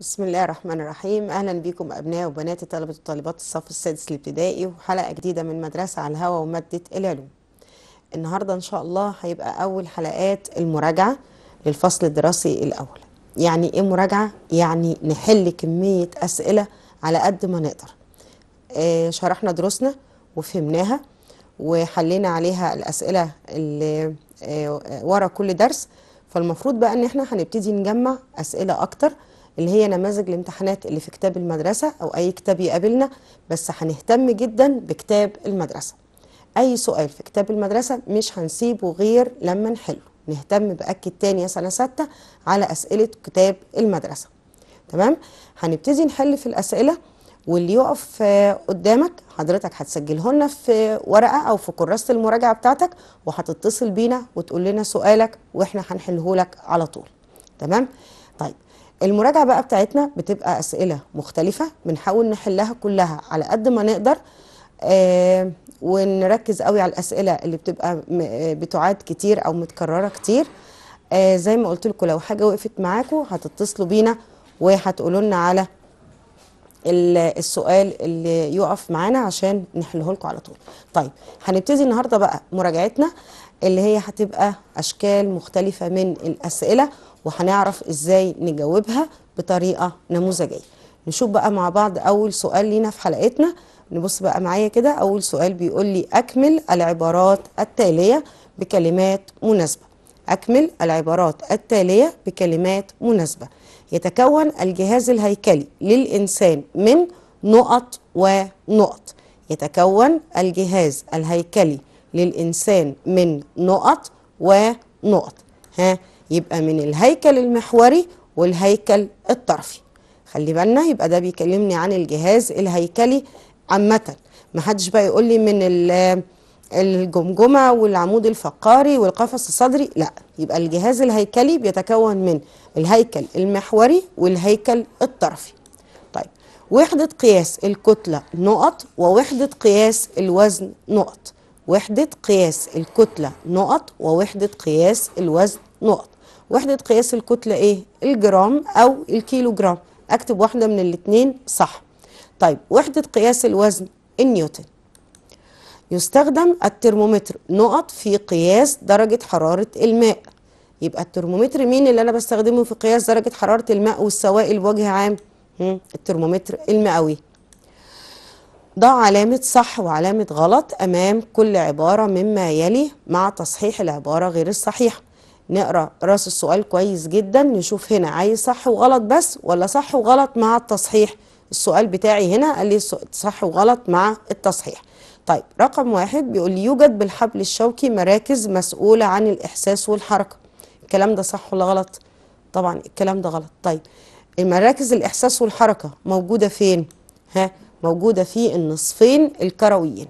بسم الله الرحمن الرحيم اهلا بكم ابناء وبناتي طلبه وطالبات الصف السادس الابتدائي وحلقه جديده من مدرسه على الهوا وماده العلوم النهارده ان شاء الله هيبقى اول حلقات المراجعه للفصل الدراسي الاول يعني ايه مراجعه يعني نحل كميه اسئله على قد ما نقدر آه شرحنا دروسنا وفهمناها وحلينا عليها الاسئله اللي آه ورا كل درس فالمفروض بقى ان احنا هنبتدي نجمع اسئله اكتر اللي هي نماذج الامتحانات اللي في كتاب المدرسة أو أي كتاب يقابلنا بس هنهتم جدا بكتاب المدرسة أي سؤال في كتاب المدرسة مش هنسيبه غير لما نحله نهتم بأكد تاني يا سنة ستة على أسئلة كتاب المدرسة تمام هنبتدي نحل في الأسئلة واللي يقف آه، قدامك حضرتك هتسجلهن في ورقة أو في كراسة المراجعة بتاعتك وهتتصل بينا وتقول لنا سؤالك وإحنا هنحله لك على طول تمام طيب المراجعه بقى بتاعتنا بتبقى اسئله مختلفه بنحاول نحلها كلها على قد ما نقدر آه، ونركز قوي على الاسئله اللي بتبقى آه، بتعاد كتير او متكرره كتير آه، زي ما قلت لكم لو حاجه وقفت معاكم هتتصلوا بينا وهتقولوا لنا على السؤال اللي يقف معانا عشان نحله لكم على طول طيب هنبتدي النهارده بقى مراجعتنا اللي هي هتبقى اشكال مختلفه من الاسئله وهنعرف ازاي نجاوبها بطريقه نموذجيه نشوف بقى مع بعض اول سؤال لينا في حلقتنا نبص بقى معايا كده اول سؤال بيقول لي اكمل العبارات التاليه بكلمات مناسبه اكمل العبارات التاليه بكلمات مناسبه يتكون الجهاز الهيكلي للانسان من نقط ونقط يتكون الجهاز الهيكلي للإنسان من نقط ونقط ها يبقى من الهيكل المحوري والهيكل الطرفي خلي بالنا يبقى ده بيكلمني عن الجهاز الهيكلي عامة محدش بقى يقول لي من الجمجمة والعمود الفقاري والقفص الصدري لا يبقى الجهاز الهيكلي بيتكون من الهيكل المحوري والهيكل الطرفي طيب وحدة قياس الكتلة نقط ووحدة قياس الوزن نقط وحدة قياس الكتلة نقط ووحدة قياس الوزن نقط وحدة قياس الكتلة ايه الجرام او الكيلو جرام اكتب واحدة من الاتنين صح طيب وحدة قياس الوزن النيوتن يستخدم الترمومتر نقط في قياس درجة حرارة الماء يبقى الترمومتر مين اللي انا بستخدمه في قياس درجة حرارة الماء والسوائل بوجه عام الترمومتر المئوي ضع علامة صح وعلامة غلط أمام كل عبارة مما يلي مع تصحيح العبارة غير الصحيحة نقرا راس السؤال كويس جدا نشوف هنا عايز صح وغلط بس ولا صح وغلط مع التصحيح السؤال بتاعي هنا قال لي صح وغلط مع التصحيح طيب رقم واحد بيقول لي يوجد بالحبل الشوكي مراكز مسؤولة عن الإحساس والحركة الكلام ده صح ولا غلط طبعا الكلام ده غلط طيب المراكز الإحساس والحركة موجودة فين ها موجودة في النصفين الكرويين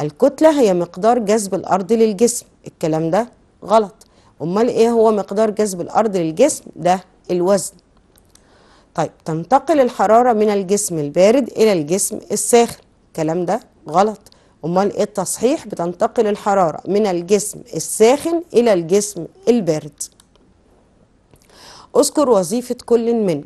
الكتلة هي مقدار جذب الأرض للجسم الكلام ده غلط امال ايه هو مقدار جذب الارض للجسم ده الوزن طيب تنتقل الحرارة من الجسم البارد إلى الجسم الساخن الكلام ده غلط أمال إيه التصحيح بتنتقل الحرارة من الجسم الساخن إلى الجسم البارد أذكر وظيفة كل من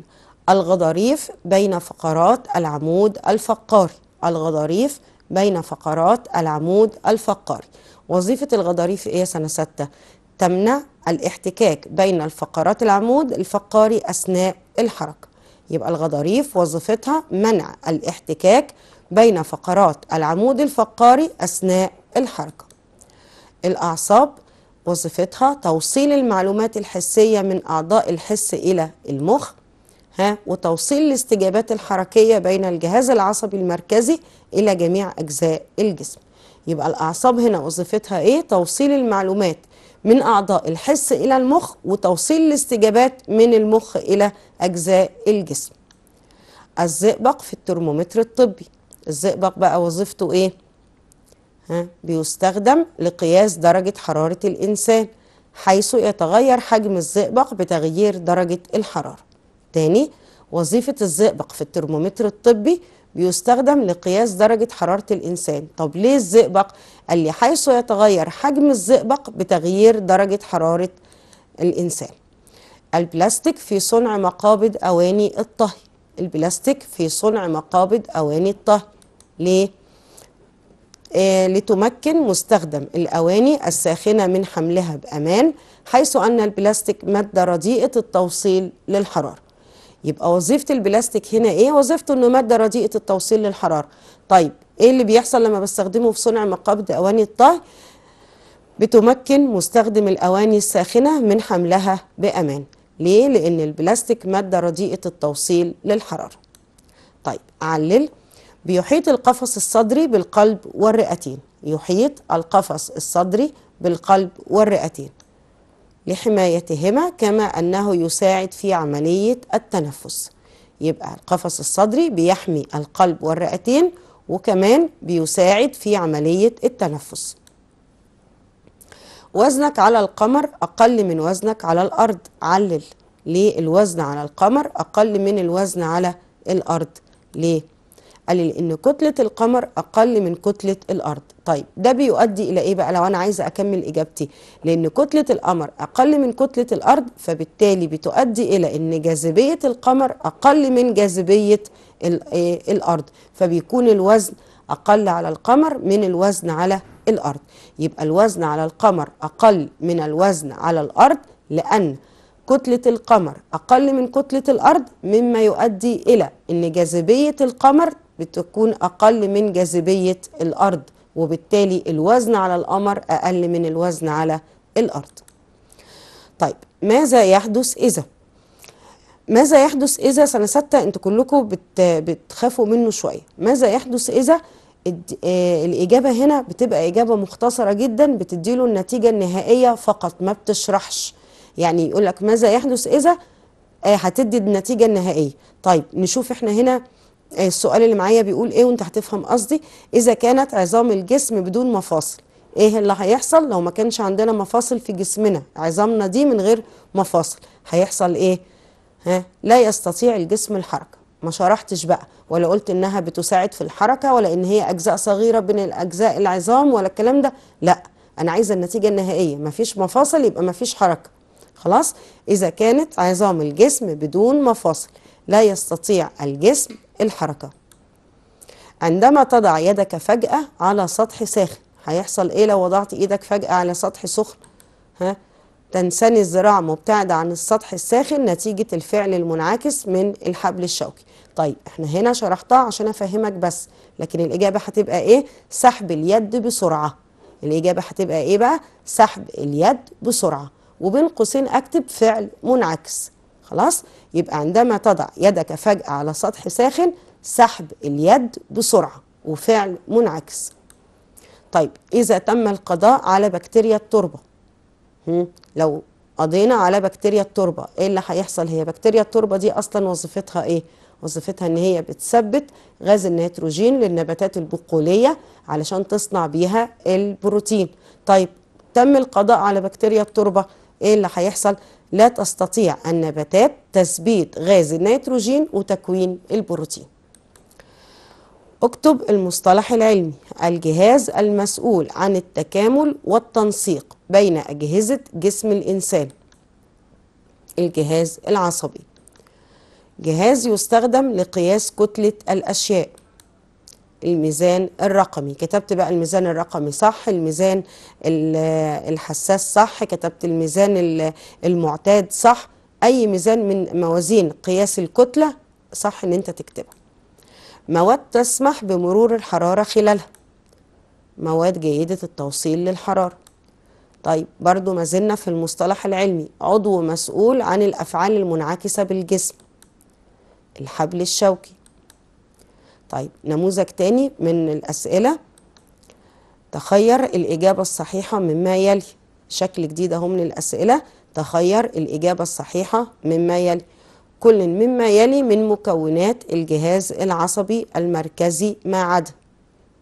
الغضاريف بين فقرات العمود الفقاري الغضاريف بين فقرات العمود الفقاري وظيفة الغضاريف إيه يا سنة ستة؟ تمنع الاحتكاك بين الفقرات العمود الفقري أثناء الحركة يبقى الغضاريف وظيفتها منع الاحتكاك بين فقرات العمود الفقري أثناء الحركة الأعصاب وظيفتها توصيل المعلومات الحسية من أعضاء الحس إلى المخ ها وتوصيل الاستجابات الحركية بين الجهاز العصبي المركزي إلى جميع أجزاء الجسم يبقى الأعصاب هنا وظيفتها إيه؟ توصيل المعلومات من أعضاء الحس إلى المخ وتوصيل الاستجابات من المخ إلى أجزاء الجسم الزئبق في الترمومتر الطبي الزئبق بقى وظيفته إيه؟ ها بيستخدم لقياس درجة حرارة الإنسان حيث يتغير حجم الزئبق بتغيير درجة الحرارة تاني وظيفة الزئبق في الترمومتر الطبي بيستخدم لقياس درجة حرارة الإنسان طب ليه الزئبق؟ قال لي حيث يتغير حجم الزئبق بتغيير درجة حرارة الإنسان البلاستيك في صنع مقابض أواني الطهي البلاستيك في صنع مقابض أواني الطهي ليه؟ آه لتمكن مستخدم الأواني الساخنة من حملها بأمان حيث أن البلاستيك مادة رديئة التوصيل للحرارة يبقى وظيفه البلاستيك هنا ايه وظيفته انه ماده رديئه التوصيل للحراره طيب ايه اللي بيحصل لما بستخدمه في صنع مقابض اواني الطهي بتمكن مستخدم الاواني الساخنه من حملها بامان ليه لان البلاستيك ماده رديئه التوصيل للحراره طيب علل بيحيط القفص الصدري بالقلب والرئتين يحيط القفص الصدري بالقلب والرئتين لحمايتهما كما أنه يساعد في عملية التنفس يبقى القفص الصدري بيحمي القلب والرئتين وكمان بيساعد في عملية التنفس وزنك على القمر أقل من وزنك على الأرض علل ليه الوزن على القمر أقل من الوزن على الأرض ليه قال لي ان كتله القمر اقل من كتله الارض طيب ده بيؤدي الى ايه بقى لو انا عايزه اكمل اجابتي لان كتله القمر اقل من كتله الارض فبالتالي بتؤدي الى ان جاذبيه القمر اقل من جاذبيه إيه، الارض فبيكون الوزن اقل على القمر من الوزن على الارض يبقى الوزن على القمر اقل من الوزن على الارض لان كتلة القمر أقل من كتلة الأرض مما يؤدي إلى أن جاذبية القمر بتكون أقل من جاذبية الأرض وبالتالي الوزن على القمر أقل من الوزن على الأرض طيب ماذا يحدث إذا؟ ماذا يحدث إذا سنة ستة أنتوا كلكم بت بتخافوا منه شوية ماذا يحدث إذا آه، الإجابة هنا بتبقى إجابة مختصرة جدا بتديله النتيجة النهائية فقط ما بتشرحش يعني يقولك ماذا يحدث إذا آه، هتدي النتيجة النهائية طيب نشوف إحنا هنا آه، السؤال اللي معايا بيقول ايه وانت هتفهم قصدي اذا كانت عظام الجسم بدون مفاصل ايه اللي هيحصل لو ما كانش عندنا مفاصل في جسمنا عظامنا دي من غير مفاصل هيحصل ايه ها لا يستطيع الجسم الحركه ما شرحتش بقى ولا قلت انها بتساعد في الحركه ولا ان هي اجزاء صغيره بين الاجزاء العظام ولا الكلام ده لا انا عايزه النتيجه النهائيه ما فيش مفاصل يبقى ما فيش حركه خلاص اذا كانت عظام الجسم بدون مفاصل لا يستطيع الجسم الحركة عندما تضع يدك فجأة على سطح ساخن هيحصل ايه لو وضعت ايدك فجأة على سطح سخن ها تنسني الذراع مبتعد عن السطح الساخن نتيجة الفعل المنعكس من الحبل الشوكي طيب احنا هنا شرحتها عشان افهمك بس لكن الاجابة هتبقى ايه سحب اليد بسرعة الاجابة هتبقى ايه بقى سحب اليد بسرعة وبين قوسين اكتب فعل منعكس خلاص يبقى عندما تضع يدك فجأة على سطح ساخن سحب اليد بسرعة وفعل منعكس طيب إذا تم القضاء على بكتيريا التربة لو قضينا على بكتيريا التربة إيه اللي هيحصل هي بكتيريا التربة دي أصلا وظيفتها إيه؟ وظيفتها ان هي بتثبت غاز النيتروجين للنباتات البقولية علشان تصنع بيها البروتين طيب تم القضاء على بكتيريا التربة ايه اللي هيحصل لا تستطيع النباتات تثبيت غاز النيتروجين وتكوين البروتين اكتب المصطلح العلمي الجهاز المسؤول عن التكامل والتنسيق بين أجهزة جسم الإنسان الجهاز العصبي جهاز يستخدم لقياس كتلة الأشياء الميزان الرقمي كتبت بقى الميزان الرقمي صح الميزان الحساس صح كتبت الميزان المعتاد صح أي ميزان من موازين قياس الكتلة صح إن أنت تكتبها مواد تسمح بمرور الحرارة خلالها مواد جيدة التوصيل للحرارة طيب برضو ما زلنا في المصطلح العلمي عضو مسؤول عن الأفعال المنعكسة بالجسم الحبل الشوكي طيب نموذج تاني من الأسئلة تخير الإجابة الصحيحة مما يلي شكل جديد اهو من الأسئلة تخير الإجابة الصحيحة مما يلي كل مما يلي من مكونات الجهاز العصبي المركزي ما عدا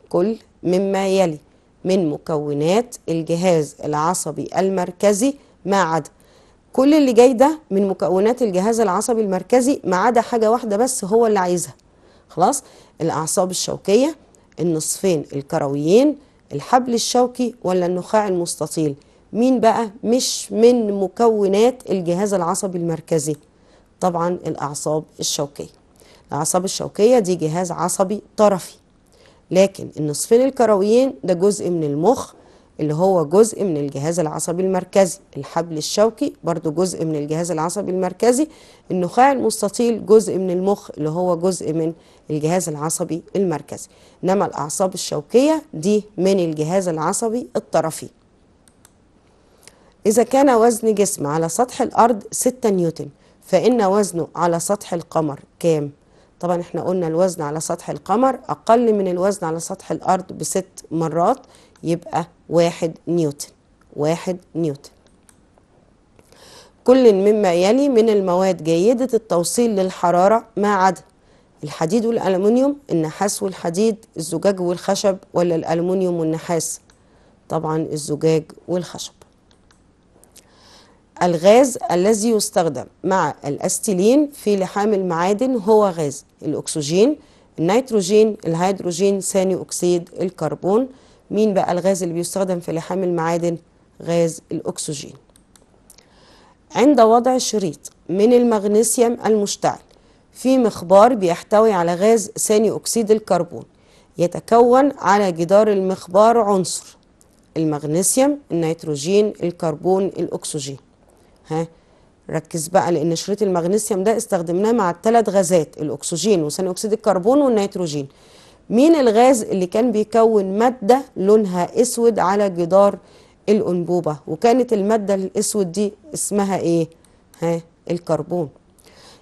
كل مما يلي من مكونات الجهاز العصبي المركزي ما عدا كل اللي جاي ده من مكونات الجهاز العصبي المركزي ما عدا حاجة واحدة بس هو اللي عايزها خلاص الاعصاب الشوكيه النصفين الكرويين الحبل الشوكي ولا النخاع المستطيل مين بقى مش من مكونات الجهاز العصبي المركزي طبعا الاعصاب الشوكيه الاعصاب الشوكيه دي جهاز عصبي طرفي لكن النصفين الكرويين ده جزء من المخ اللي هو جزء من الجهاز العصبي المركزي الحبل الشوكي برضو جزء من الجهاز العصبي المركزي النخاع المستطيل جزء من المخ اللي هو جزء من الجهاز العصبي المركزي إنما الأعصاب الشوكية دي من الجهاز العصبي الطرفي إذا كان وزن جسم على سطح الأرض 6 نيوتن فإن وزنه على سطح القمر كام؟ طبعا احنا قلنا الوزن على سطح القمر أقل من الوزن على سطح الأرض بست مرات يبقى واحد نيوتن واحد نيوتن كل مما يلي من المواد جيدة التوصيل للحرارة ما عدا الحديد والألمنيوم النحاس والحديد الزجاج والخشب ولا الألمنيوم والنحاس طبعا الزجاج والخشب الغاز الذي يستخدم مع الأستيلين في لحام المعادن هو غاز الأكسجين النيتروجين الهيدروجين ثاني أكسيد الكربون مين بقى الغاز اللي بيستخدم في لحام المعادن غاز الأكسجين عند وضع شريط من المغنيسيوم المشتعل في مخبار بيحتوي على غاز ثاني أكسيد الكربون يتكون على جدار المخبار عنصر المغنيسيوم النيتروجين الكربون الأكسجين ها ركز بقى لأن شريط المغنيسيوم ده استخدمناه مع الثلاث غازات الأكسجين وثاني أكسيد الكربون والنيتروجين مين الغاز اللي كان بيكون مادة لونها اسود على جدار الأنبوبة وكانت المادة الاسود دي اسمها ايه ها الكربون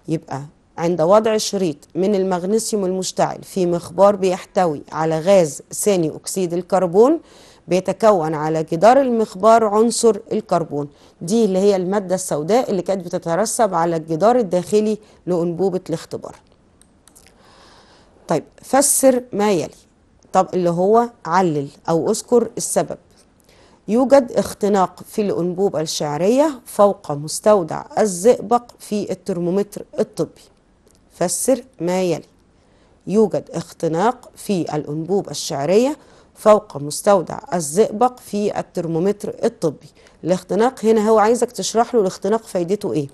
يبقى عند وضع شريط من المغنيسيوم المشتعل في مخبار بيحتوي على غاز ثاني أكسيد الكربون بيتكون على جدار المخبار عنصر الكربون دي اللي هي المادة السوداء اللي كانت بتترسب على الجدار الداخلي لأنبوبة الاختبار طيب فسر ما يلي طب اللي هو علل أو أذكر السبب يوجد اختناق في الأنبوبة الشعرية فوق مستودع الزئبق في الترمومتر الطبي فسر ما يلي يوجد اختناق في الأنبوبة الشعرية فوق مستودع الزئبق في الترمومتر الطبي الاختناق هنا هو عايزك تشرح له الاختناق فايدته ايه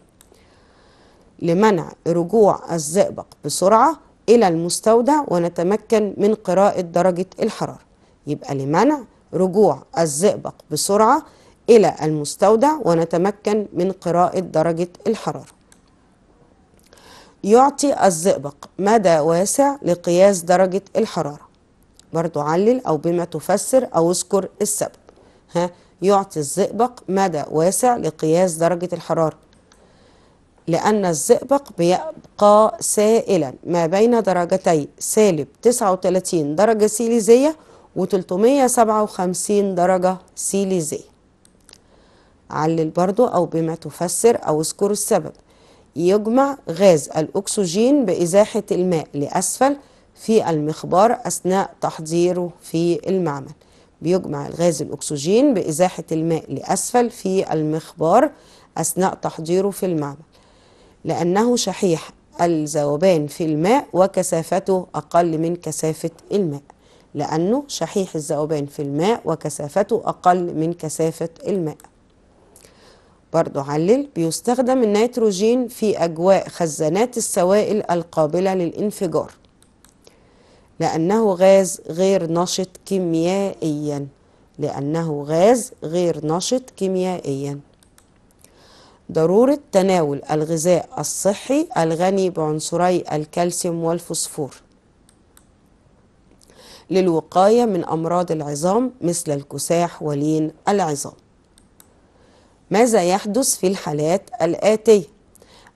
لمنع رجوع الزئبق بسرعة إلى المستودع ونتمكن من قراءة درجة الحرارة يبقى لمنع رجوع الزئبق بسرعة إلى المستودع ونتمكن من قراءة درجة الحرارة يعطي الزئبق مدى واسع لقياس درجة الحرارة برضو علل أو بما تفسر أو اذكر السبب ها يعطي الزئبق مدى واسع لقياس درجة الحرارة لأن الزئبق بيبقى سائلا ما بين درجتي سالب 39 درجة سيليزية و357 درجة سيليزية علل برضو أو بما تفسر أو اذكر السبب يجمع غاز الأكسجين بإزاحة الماء لأسفل في المخبار أثناء تحضيره في المعمل بيجمع الغاز الأكسجين بإزاحة الماء لأسفل في المخبار أثناء تحضيره في المعمل لأنه شحيح الذوبان في الماء وكثافته أقل من كثافة الماء لأنه شحيح الذوبان في الماء وكثافته أقل من كثافة الماء برضو علل بيستخدم النيتروجين في أجواء خزانات السوائل القابلة للانفجار لأنه غاز غير نشط كيميائيا لأنه غاز غير نشط كيميائيا ضرورة تناول الغذاء الصحي الغني بعنصري الكالسيوم والفوسفور للوقاية من أمراض العظام مثل الكساح ولين العظام ماذا يحدث في الحالات الآتية؟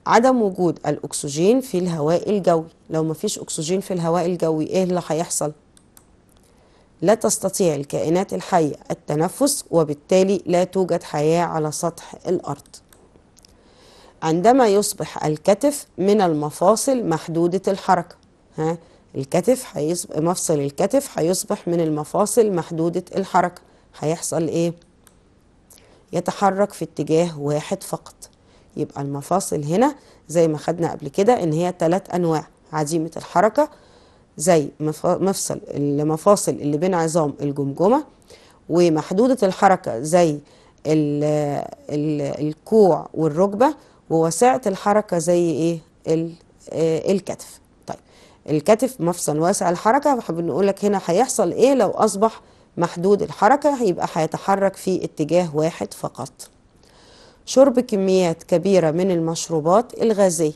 عدم وجود الأكسجين في الهواء الجوي لو مفيش أكسجين في الهواء الجوي إيه اللي هيحصل؟ لا تستطيع الكائنات الحية التنفس وبالتالي لا توجد حياة على سطح الأرض عندما يصبح الكتف من المفاصل محدودة الحركة ها الكتف هيصبح مفصل الكتف هيصبح من المفاصل محدودة الحركة هيحصل ايه يتحرك في اتجاه واحد فقط يبقى المفاصل هنا زي ما خدنا قبل كده ان هي ثلاث انواع عديمة الحركة زي مفصل المفاصل اللي بين عظام الجمجمة ومحدودة الحركة زي الكوع والركبة ووسعة الحركة زي ايه آه، الكتف طيب الكتف مفصل واسع الحركة بنقول لك هنا هيحصل ايه لو اصبح محدود الحركة هيبقى هيتحرك في اتجاه واحد فقط شرب كميات كبيرة من المشروبات الغازية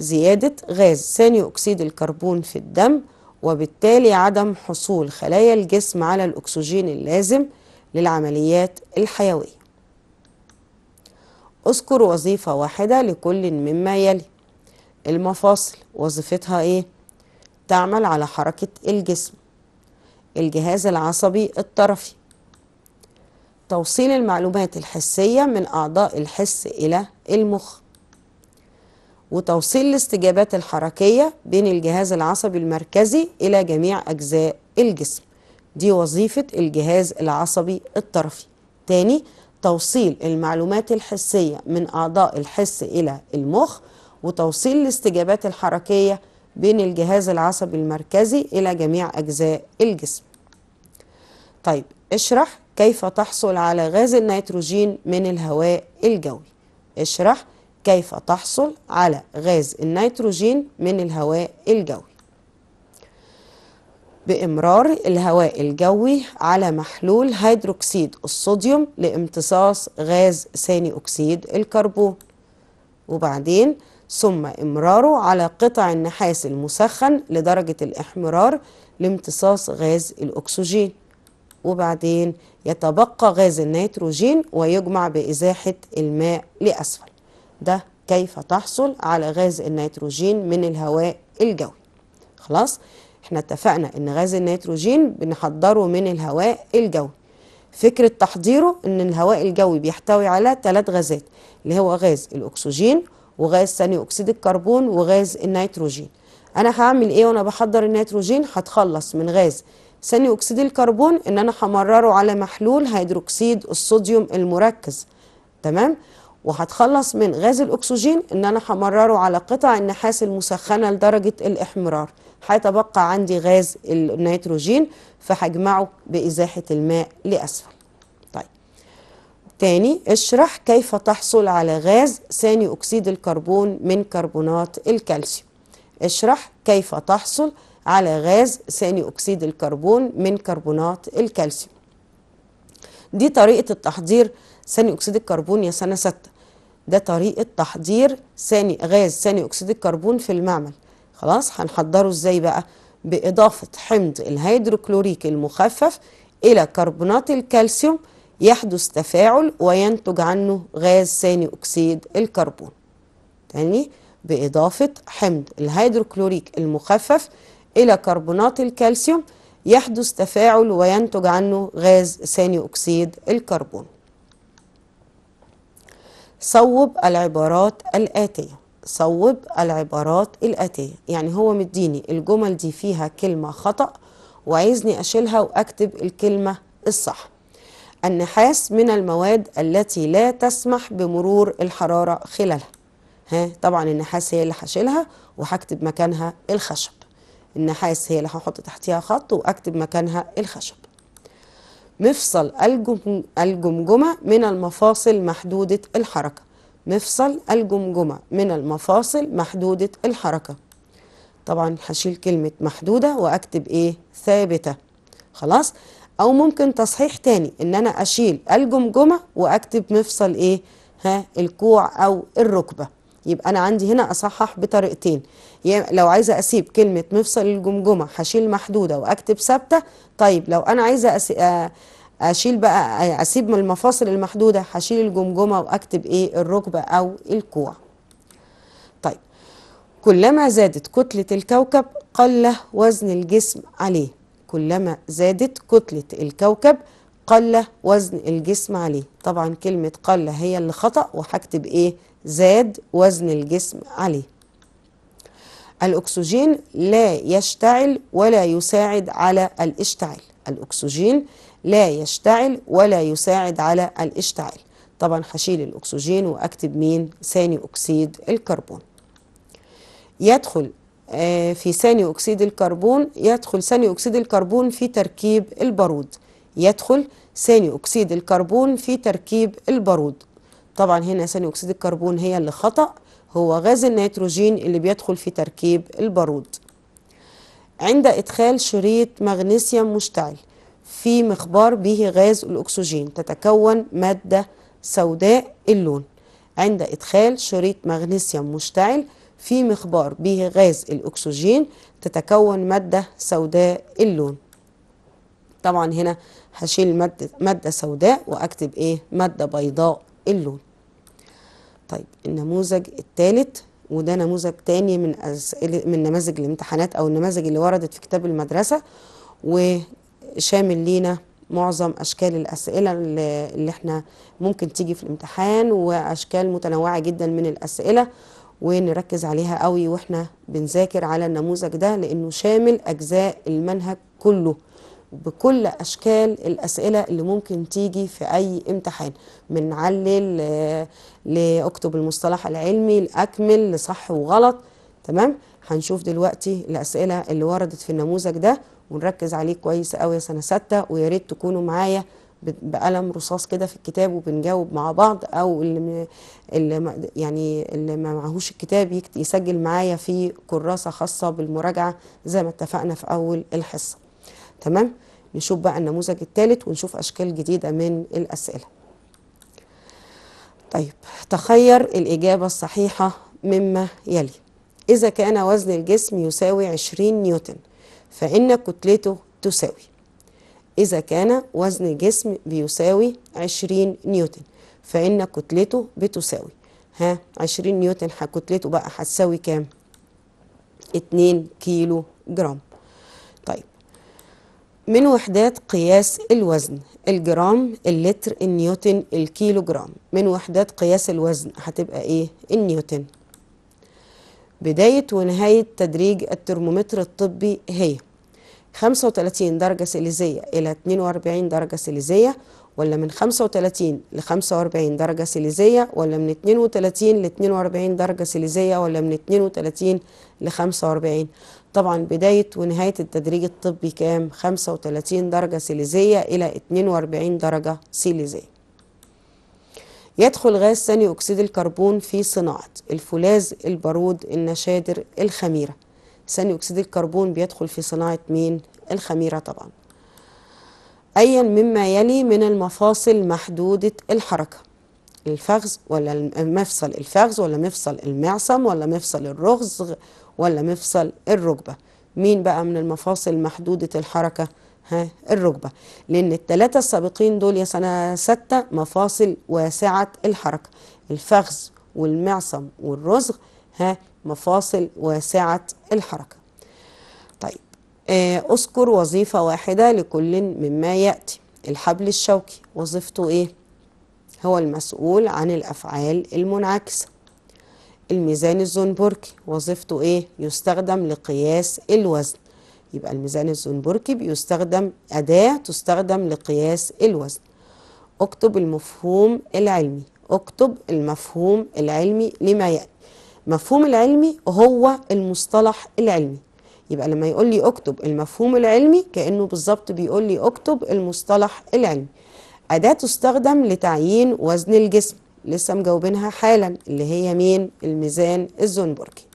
زيادة غاز ثاني أكسيد الكربون في الدم وبالتالي عدم حصول خلايا الجسم على الأكسجين اللازم للعمليات الحيوية اذكر وظيفة واحدة لكل مما يلي المفاصل وظيفتها ايه تعمل على حركة الجسم الجهاز العصبي الطرفي توصيل المعلومات الحسية من أعضاء الحس إلى المخ وتوصيل الاستجابات الحركية بين الجهاز العصبي المركزي إلى جميع أجزاء الجسم دي وظيفة الجهاز العصبي الطرفي تاني توصيل المعلومات الحسية من أعضاء الحس إلى المخ وتوصيل الاستجابات الحركية بين الجهاز العصبي المركزي إلى جميع أجزاء الجسم طيب اشرح كيف تحصل على غاز النيتروجين من الهواء الجوي اشرح كيف تحصل على غاز النيتروجين من الهواء الجوي بإمرار الهواء الجوي على محلول هيدروكسيد الصوديوم لامتصاص غاز ثاني أكسيد الكربون وبعدين ثم إمراره على قطع النحاس المسخن لدرجة الإحمرار لامتصاص غاز الأكسجين وبعدين يتبقى غاز النيتروجين ويجمع بإزاحة الماء لأسفل ده كيف تحصل على غاز النيتروجين من الهواء الجوي خلاص؟ احنا اتفقنا ان غاز النيتروجين بنحضره من الهواء الجوي فكرة تحضيره ان الهواء الجوي بيحتوي على ثلاث غازات اللي هو غاز الاكسجين وغاز ثاني اكسيد الكربون وغاز النيتروجين انا هعمل ايه وانا بحضر النيتروجين هتخلص من غاز ثاني اكسيد الكربون ان انا همرره على محلول هيدروكسيد الصوديوم المركز تمام وهتخلص من غاز الاكسجين ان انا همرره على قطع النحاس المسخنه لدرجه الاحمرار هيتبقى عندي غاز النيتروجين فهجمعه بإزاحة الماء لأسفل طيب تاني اشرح كيف تحصل على غاز ثاني أكسيد الكربون من كربونات الكالسيوم اشرح كيف تحصل على غاز ثاني أكسيد الكربون من كربونات الكالسيوم دي طريقة التحضير ثاني أكسيد الكربون يا سنة ستة ده طريقة تحضير ثاني غاز ثاني أكسيد الكربون في المعمل خلاص هنحضره ازاي بقى باضافه حمض الهيدروكلوريك المخفف الى كربونات الكالسيوم يحدث تفاعل وينتج عنه غاز ثاني اكسيد الكربون تاني باضافه حمض الهيدروكلوريك المخفف الى كربونات الكالسيوم يحدث تفاعل وينتج عنه غاز ثاني اكسيد الكربون صوب العبارات الاتيه صوب العبارات الآتية يعني هو مديني الجمل دي فيها كلمة خطأ وعايزني أشيلها وأكتب الكلمة الصح النحاس من المواد التي لا تسمح بمرور الحرارة خلالها ها طبعا النحاس هي اللي هشيلها وهكتب مكانها الخشب النحاس هي اللي هحط تحتيها خط وأكتب مكانها الخشب مفصل الجمجمة من المفاصل محدودة الحركة مفصل الجمجمة من المفاصل محدودة الحركة طبعا هشيل كلمة محدودة واكتب ايه ثابتة خلاص او ممكن تصحيح تاني ان انا اشيل الجمجمة واكتب مفصل ايه ها الكوع او الركبة يبقى انا عندي هنا اصحح بطريقتين يعني لو عايزة اسيب كلمة مفصل الجمجمة هشيل محدودة واكتب ثابتة طيب لو انا عايزة اشيل بقى اسيب من المفاصل المحدوده هشيل الجمجمه واكتب ايه الركبه او الكوع طيب كلما زادت كتله الكوكب قل وزن الجسم عليه كلما زادت كتله الكوكب قل وزن الجسم عليه طبعا كلمه قل هي اللي خطا وهكتب ايه زاد وزن الجسم عليه الأكسجين لا يشتعل ولا يساعد على الاشتعال الأكسجين لا يشتعل ولا يساعد على الاشتعال طبعا هشيل الأكسجين وأكتب مين ثاني أكسيد الكربون يدخل آه، في ثاني أكسيد الكربون يدخل ثاني أكسيد الكربون في تركيب البارود يدخل ثاني أكسيد الكربون في تركيب البارود طبعا هنا ثاني أكسيد الكربون هي اللي خطأ هو غاز النيتروجين اللي بيدخل في تركيب البارود عند إدخال شريط مغنيسيوم مشتعل في مخبار به غاز الأكسجين تتكون مادة سوداء اللون عند إدخال شريط مغنيسيوم مشتعل في مخبار به غاز الأكسجين تتكون مادة سوداء اللون طبعا هنا هشيل مادة, مادة سوداء وأكتب إيه مادة بيضاء اللون طيب النموذج الثالث وده نموذج تاني من أسئلة من نماذج الامتحانات أو النماذج اللي وردت في كتاب المدرسة و شامل لينا معظم اشكال الاسئله اللي احنا ممكن تيجي في الامتحان واشكال متنوعه جدا من الاسئله ونركز عليها قوي واحنا بنذاكر على النموذج ده لانه شامل اجزاء المنهج كله بكل اشكال الاسئله اللي ممكن تيجي في اي امتحان من علل آه، لاكتب المصطلح العلمي لاكمل لصح وغلط تمام هنشوف دلوقتي الاسئله اللي وردت في النموذج ده ونركز عليه كويس قوي يا سنه سته ويا ريت تكونوا معايا بقلم رصاص كده في الكتاب وبنجاوب مع بعض او اللي اللي يعني اللي ما معهوش الكتاب يسجل معايا في كراسه خاصه بالمراجعه زي ما اتفقنا في اول الحصه تمام نشوف بقى النموذج الثالث ونشوف اشكال جديده من الاسئله طيب تخير الاجابه الصحيحه مما يلي اذا كان وزن الجسم يساوي 20 نيوتن فإن كتلته تساوي إذا كان وزن الجسم بيساوي 20 نيوتن فإن كتلته بتساوي ها 20 نيوتن كتلته بقى هتساوي كام 2 كيلو جرام طيب من وحدات قياس الوزن الجرام اللتر النيوتن الكيلو جرام من وحدات قياس الوزن هتبقى ايه النيوتن بداية ونهاية تدريج الترمومتر الطبي هي 35 درجة سيليزية إلى 42 درجة سيليزية ولا من 35 ل 45 درجة سيليزية ولا من 32 ل 42 درجة سيليزية ولا من 32 ل 45 طبعا بداية ونهاية التدريج الطبي كام 35 درجة سيليزية إلى 42 درجة سيليزية يدخل غاز ثاني أكسيد الكربون في صناعة الفولاذ البارود النشادر الخميرة ثاني أكسيد الكربون بيدخل في صناعة مين؟ الخميرة طبعا أيا مما يلي من المفاصل محدودة الحركة الفخذ ولا مفصل الفخذ ولا مفصل المعصم ولا مفصل الرغز ولا مفصل الركبة مين بقى من المفاصل محدودة الحركة؟ ها الركبة لأن الثلاثة السابقين دول يا سنة ستة مفاصل واسعة الحركة الفخذ والمعصم والرزغ ها مفاصل واسعة الحركة طيب آه، أذكر وظيفة واحدة لكل مما يأتي الحبل الشوكي وظيفته إيه؟ هو المسؤول عن الأفعال المنعكسة الميزان الزنبركي وظيفته إيه؟ يستخدم لقياس الوزن يبقى الميزان الزنبركي بيستخدم أداة تستخدم لقياس الوزن اكتب المفهوم العلمي اكتب المفهوم العلمي لما يأتي مفهوم العلمي هو المصطلح العلمي يبقى لما يقول لي اكتب المفهوم العلمي كأنه بالظبط بيقول لي اكتب المصطلح العلمي أداة تستخدم لتعيين وزن الجسم لسه مجاوبينها حالا اللي هي مين الميزان الزنبركي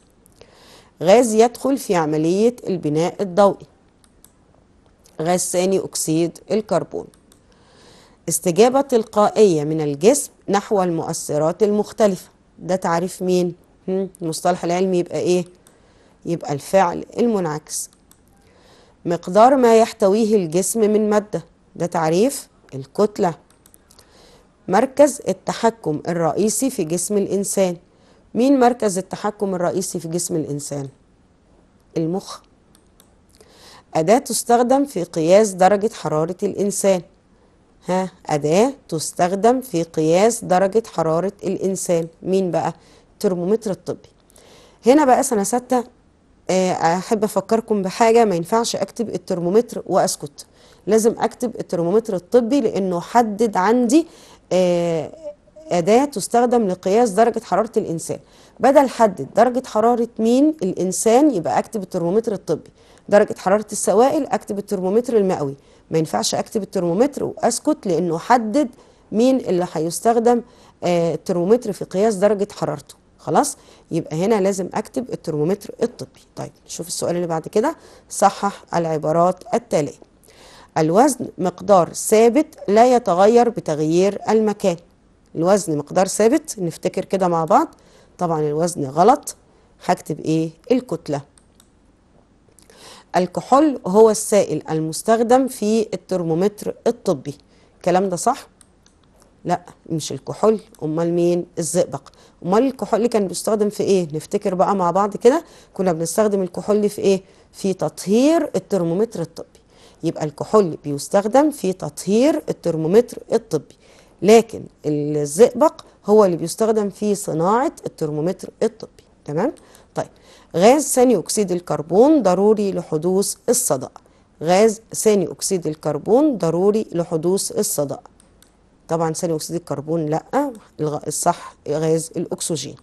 غاز يدخل في عملية البناء الضوئي غاز ثاني أكسيد الكربون استجابة تلقائية من الجسم نحو المؤثرات المختلفة ده تعريف مين؟ المصطلح العلمي يبقى إيه؟ يبقى الفعل المنعكس مقدار ما يحتويه الجسم من مادة ده تعريف الكتلة مركز التحكم الرئيسي في جسم الإنسان مين مركز التحكم الرئيسي في جسم الإنسان؟ المخ أداة تستخدم في قياس درجة حرارة الإنسان ها أداة تستخدم في قياس درجة حرارة الإنسان مين بقى؟ الترمومتر الطبي هنا بقى سنة ستة آه، أحب أفكركم بحاجة ما ينفعش أكتب الترمومتر وأسكت لازم أكتب الترمومتر الطبي لأنه حدد عندي آه، أداة تستخدم لقياس درجة حرارة الإنسان بدل حدد درجة حرارة مين الإنسان يبقى أكتب الترمومتر الطبي درجة حرارة السوائل أكتب الترمومتر المئوي ما ينفعش أكتب الترمومتر وأسكت لأنه حدد مين اللي هيستخدم آه، الترمومتر في قياس درجة حرارته خلاص يبقى هنا لازم أكتب الترمومتر الطبي طيب نشوف السؤال اللي بعد كده صحح العبارات التالية الوزن مقدار ثابت لا يتغير بتغيير المكان الوزن مقدار ثابت نفتكر كده مع بعض طبعا الوزن غلط هكتب ايه الكتلة الكحول هو السائل المستخدم في الترمومتر الطبي الكلام ده صح لا مش الكحول امال مين الزئبق امال الكحول اللي كان بيستخدم في ايه نفتكر بقى مع بعض كده كنا بنستخدم الكحول في ايه في تطهير الترمومتر الطبي يبقى الكحول بيستخدم في تطهير الترمومتر الطبي لكن الزئبق هو اللي بيستخدم في صناعة الترمومتر الطبي تمام؟ طيب غاز ثاني أكسيد الكربون ضروري لحدوث الصدأ غاز ثاني أكسيد الكربون ضروري لحدوث الصدأ طبعا ثاني أكسيد الكربون لأ الصح غاز الأكسجين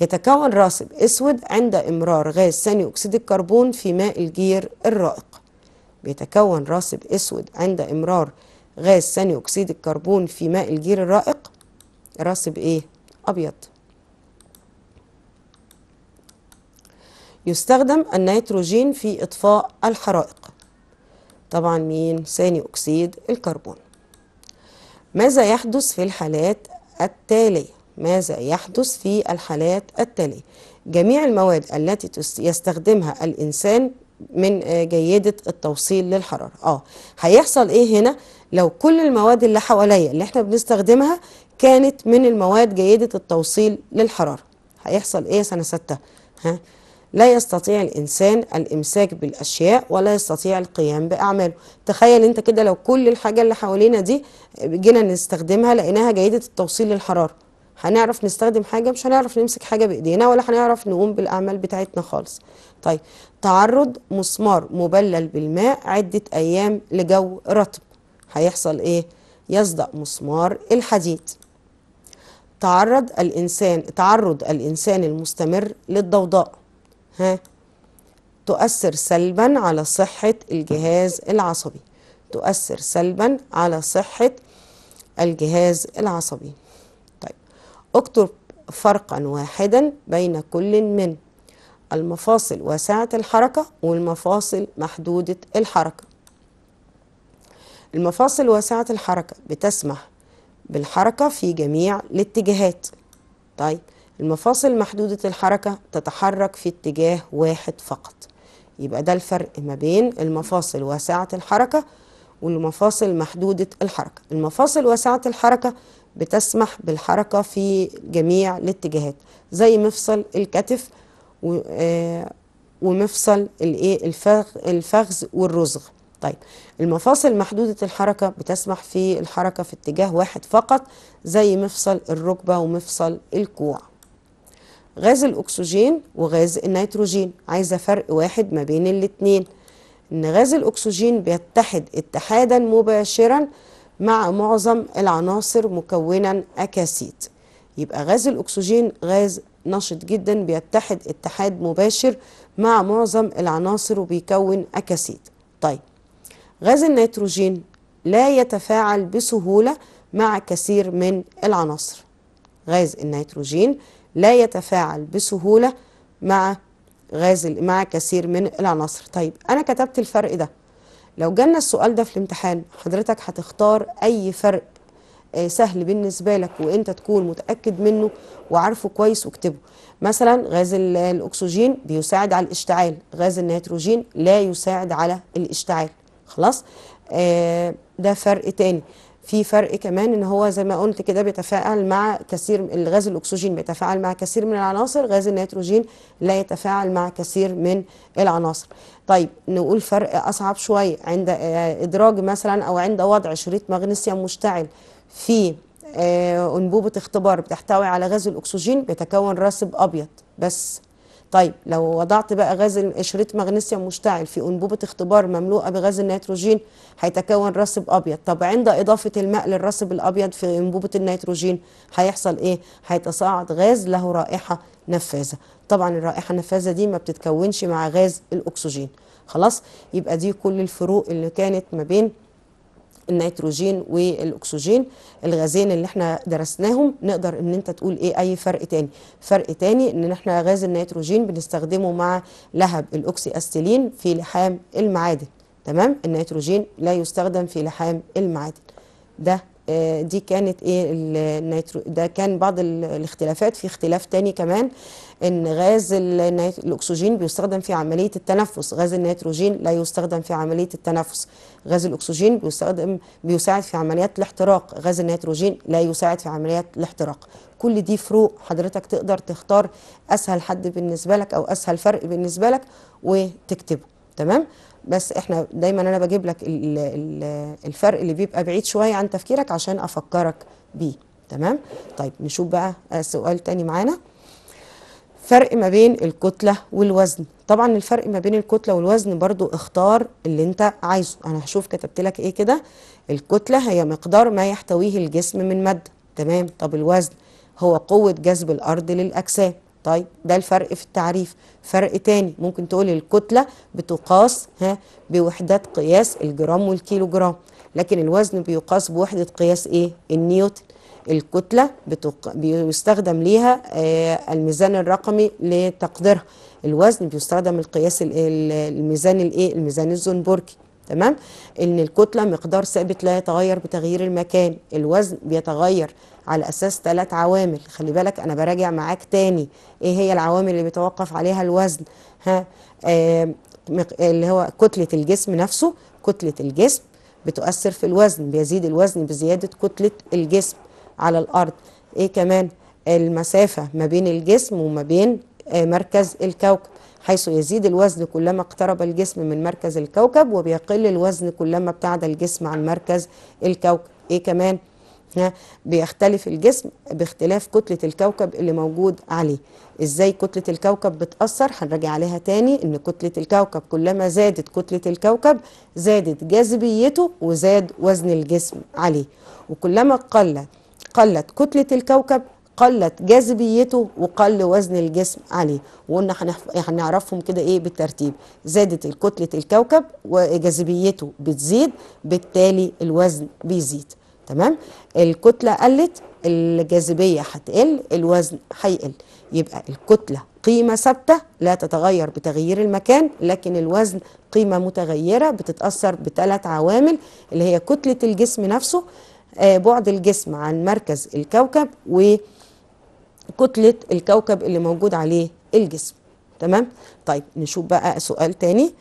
يتكون راسب أسود عند إمرار غاز ثاني أكسيد الكربون في ماء الجير الرائق بيتكون راسب أسود عند إمرار غاز ثاني أكسيد الكربون في ماء الجير الرائق راسب إيه؟ أبيض يستخدم النيتروجين في إطفاء الحرائق طبعا مين؟ ثاني أكسيد الكربون ماذا يحدث في الحالات التالية؟ ماذا يحدث في الحالات التالية؟ جميع المواد التي يستخدمها الإنسان من آه، جيدة التوصيل للحرارة اه هيحصل ايه هنا لو كل المواد اللي حواليا اللي احنا بنستخدمها كانت من المواد جيدة التوصيل للحرارة هيحصل ايه سنة ستة ها؟ لا يستطيع الإنسان الإمساك بالأشياء ولا يستطيع القيام بأعماله تخيل أنت كده لو كل الحاجة اللي حوالينا دي جينا نستخدمها لقيناها جيدة التوصيل للحرارة هنعرف نستخدم حاجة مش هنعرف نمسك حاجة بإيدينا ولا هنعرف نقوم بالأعمال بتاعتنا خالص طيب تعرض مسمار مبلل بالماء عدة أيام لجو رطب هيحصل ايه يصدأ مسمار الحديد تعرض الإنسان تعرض الإنسان المستمر للضوضاء ها تؤثر سلبا على صحة الجهاز العصبي تؤثر سلبا على صحة الجهاز العصبي طيب اكتب فرقا واحدا بين كل من المفاصل واسعة الحركة والمفاصل محدودة الحركة المفاصل واسعة الحركة بتسمح بالحركة في جميع الاتجاهات طيب المفاصل محدودة الحركة تتحرك في اتجاه واحد فقط يبقى ده الفرق ما بين المفاصل واسعة الحركة والمفاصل محدودة الحركة المفاصل واسعة الحركة بتسمح بالحركة في جميع الاتجاهات زي مفصل الكتف آه، ومفصل الفخذ والرزغ طيب المفاصل محدودة الحركة بتسمح في الحركة في اتجاه واحد فقط زي مفصل الركبة ومفصل الكوع غاز الأكسجين وغاز النيتروجين عايزة فرق واحد ما بين الاتنين إن غاز الأكسجين بيتحد اتحادا مباشرا مع معظم العناصر مكونا أكاسيت يبقى غاز الأكسجين غاز نشط جدا بيتحد اتحاد مباشر مع معظم العناصر وبيكون أكاسيت طيب غاز النيتروجين لا يتفاعل بسهولة مع كثير من العناصر غاز النيتروجين لا يتفاعل بسهولة مع غاز مع كثير من العناصر طيب أنا كتبت الفرق ده لو جالنا السؤال ده في الامتحان حضرتك هتختار أي فرق آه، سهل بالنسبة لك وانت تكون متأكد منه وعارفه كويس واكتبه مثلا غاز الأكسجين بيساعد على الاشتعال غاز النيتروجين لا يساعد على الاشتعال خلاص آه ده فرق تاني في فرق كمان ان هو زي ما قلت كده بيتفاعل مع كثير الغاز الاكسجين بيتفاعل مع كثير من العناصر غاز النيتروجين لا يتفاعل مع كثير من العناصر طيب نقول فرق اصعب شويه عند آه، ادراج مثلا او عند وضع شريط مغنيسيوم مشتعل في آه، انبوبه اختبار بتحتوي على غاز الاكسجين بيتكون راسب ابيض بس طيب لو وضعت بقى غاز شريط مغنيسيوم مشتعل في أنبوبة اختبار مملوءة بغاز النيتروجين هيتكون رسب أبيض طب عند إضافة الماء للرسب الأبيض في أنبوبة النيتروجين هيحصل إيه؟ هيتصاعد غاز له رائحة نفاذة طبعا الرائحة النفاذة دي ما بتتكونش مع غاز الأكسجين خلاص يبقى دي كل الفروق اللي كانت ما بين النيتروجين والاكسجين الغازين اللي احنا درسناهم نقدر ان انت تقول ايه اي فرق تاني فرق تاني ان احنا غاز النيتروجين بنستخدمه مع لهب الاوكسي استيلين في لحام المعادن تمام النيتروجين لا يستخدم في لحام المعادن ده آه، دي كانت ايه النيترو ده كان بعض الاختلافات في اختلاف تاني كمان ان غاز الاكسجين بيستخدم في عمليه التنفس غاز النيتروجين لا يستخدم في عمليه التنفس غاز الاكسجين بيستخدم بيساعد في عمليات الاحتراق غاز النيتروجين لا يساعد في عمليات الاحتراق كل دي فروق حضرتك تقدر تختار اسهل حد بالنسبه لك او اسهل فرق بالنسبه لك وتكتبه تمام بس احنا دايما انا بجيب لك الفرق اللي بيبقى بعيد شويه عن تفكيرك عشان افكرك بيه تمام طيب نشوف بقى آه، سؤال تاني معانا فرق ما بين الكتله والوزن طبعا الفرق ما بين الكتله والوزن برضو اختار اللي انت عايزه انا هشوف كتبت لك ايه كده الكتله هي مقدار ما يحتويه الجسم من ماده تمام طب الوزن هو قوه جذب الارض للاجسام طيب ده الفرق في التعريف فرق تاني ممكن تقول الكتلة بتقاس ها بوحدات قياس الجرام والكيلو جرام لكن الوزن بيقاس بوحدة قياس ايه النيوتن الكتلة بتق... بيستخدم ليها آه الميزان الرقمي لتقديرها الوزن بيستخدم القياس الميزان الايه الميزان الزنبركي تمام ان الكتله مقدار ثابت لا يتغير بتغيير المكان الوزن بيتغير على اساس ثلاث عوامل خلي بالك انا براجع معاك تاني ايه هي العوامل اللي بيتوقف عليها الوزن ها آه اللي هو كتله الجسم نفسه كتله الجسم بتؤثر في الوزن بيزيد الوزن بزياده كتله الجسم على الارض ايه كمان المسافه ما بين الجسم وما بين آه مركز الكوكب حيث يزيد الوزن كلما اقترب الجسم من مركز الكوكب وبيقل الوزن كلما ابتعد الجسم عن مركز الكوكب ايه كمان بيختلف الجسم باختلاف كتلة الكوكب اللي موجود عليه ازاي كتلة الكوكب بتأثر هنراجع عليها تاني ان كتلة الكوكب كلما زادت كتلة الكوكب زادت جاذبيته وزاد وزن الجسم عليه وكلما قلت قلت كتلة الكوكب قلت جاذبيته وقل وزن الجسم عليه وقلنا هنعرفهم كده ايه بالترتيب زادت كتله الكوكب وجاذبيته بتزيد بالتالي الوزن بيزيد تمام الكتلة قلت الجاذبية هتقل الوزن هيقل يبقى الكتلة قيمة ثابتة لا تتغير بتغيير المكان لكن الوزن قيمة متغيرة بتتأثر بثلاث عوامل اللي هي كتلة الجسم نفسه آه، بعد الجسم عن مركز الكوكب وكتلة الكوكب اللي موجود عليه الجسم تمام طيب نشوف بقى سؤال تاني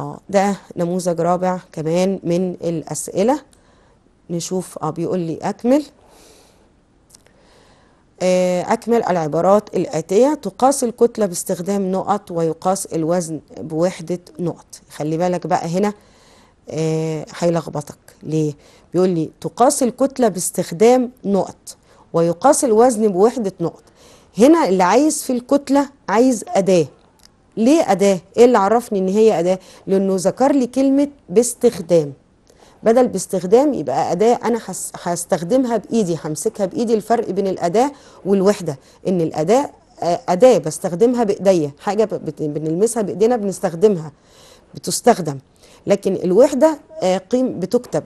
اه ده نموذج رابع كمان من الأسئلة نشوف اه بيقول لي اكمل آه، أكمل العبارات الآتية تقاس الكتلة باستخدام نقط ويقاس الوزن بوحدة نقط خلي بالك بقى هنا آه، هيلخبطك ليه بيقول لي تقاس الكتلة باستخدام نقط ويقاس الوزن بوحدة نقط هنا اللي عايز في الكتلة عايز أداة ليه أداة؟ إيه اللي عرفني إن هي أداة؟ لأنه ذكر لي كلمة باستخدام بدل باستخدام يبقى أداة أنا هستخدمها بإيدي همسكها بإيدي الفرق بين الأداة والوحدة إن الأداة آه، أداة بستخدمها بإيديا حاجة بنلمسها بإيدينا بنستخدمها بتستخدم لكن الوحدة آه، قيم بتكتب